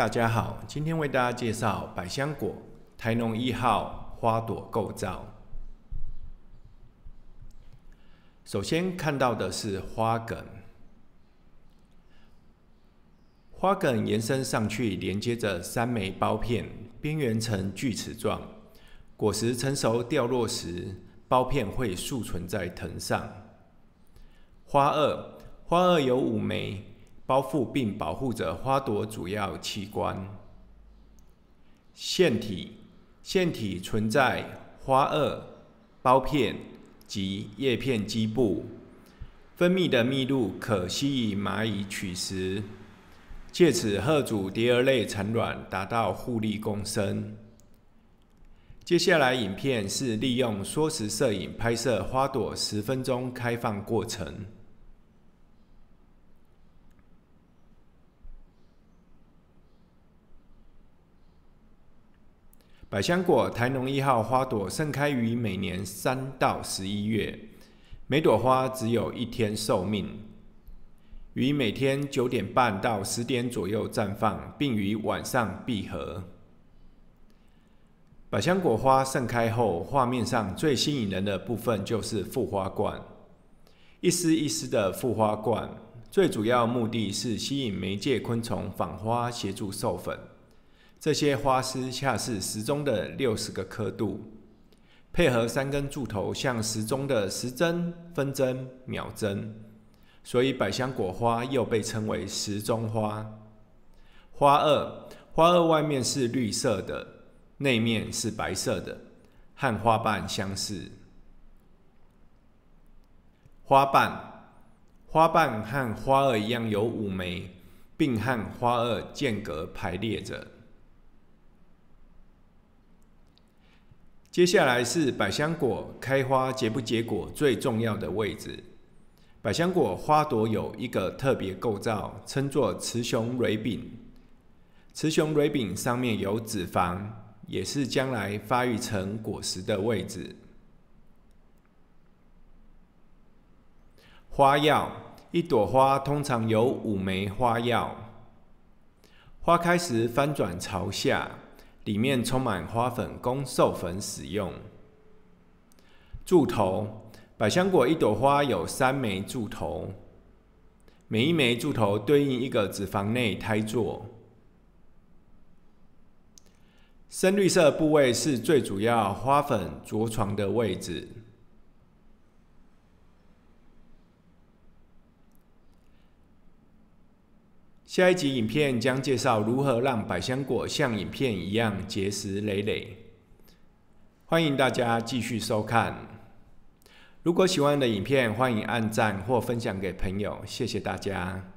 大家好，今天为大家介绍百香果台农一号花朵构造。首先看到的是花梗，花梗延伸上去连接着三枚苞片，边缘呈锯齿状。果实成熟掉落时，苞片会竖存在藤上。花萼，花萼有五枚。包覆并保护着花朵主要器官——腺体。腺体存在花萼、苞片及叶片基部，分泌的蜜露可吸引蚂蚁取食，借此协阻蝶蛾类产卵，达到互利共生。接下来影片是利用缩时摄影拍摄花朵十分钟开放过程。百香果台农一号花朵盛开于每年三到十一月，每朵花只有一天寿命，于每天九点半到十点左右绽放，并于晚上闭合。百香果花盛开后，画面上最吸引人的部分就是复花冠，一丝一丝的复花冠，最主要目的是吸引媒介昆虫访花，协助授粉。这些花丝恰是时钟的六十个刻度，配合三根柱头，像时钟的时针、分针、秒针，所以百香果花又被称为时钟花。花萼，花萼外面是绿色的，内面是白色的，和花瓣相似。花瓣，花瓣和花萼一样有五枚，并和花萼间隔排列着。接下来是百香果开花结不结果最重要的位置。百香果花朵有一个特别构造，称作雌雄蕊柄。雌雄蕊柄上面有脂肪，也是将来发育成果实的位置。花药，一朵花通常有五枚花药。花开时翻转朝下。里面充满花粉，供授粉使用。柱头，百香果一朵花有三枚柱头，每一枚柱头对应一个脂肪内胎座。深绿色部位是最主要花粉着床的位置。下一集影片将介绍如何让百香果像影片一样结实累累。欢迎大家继续收看。如果喜欢的影片，欢迎按赞或分享给朋友。谢谢大家。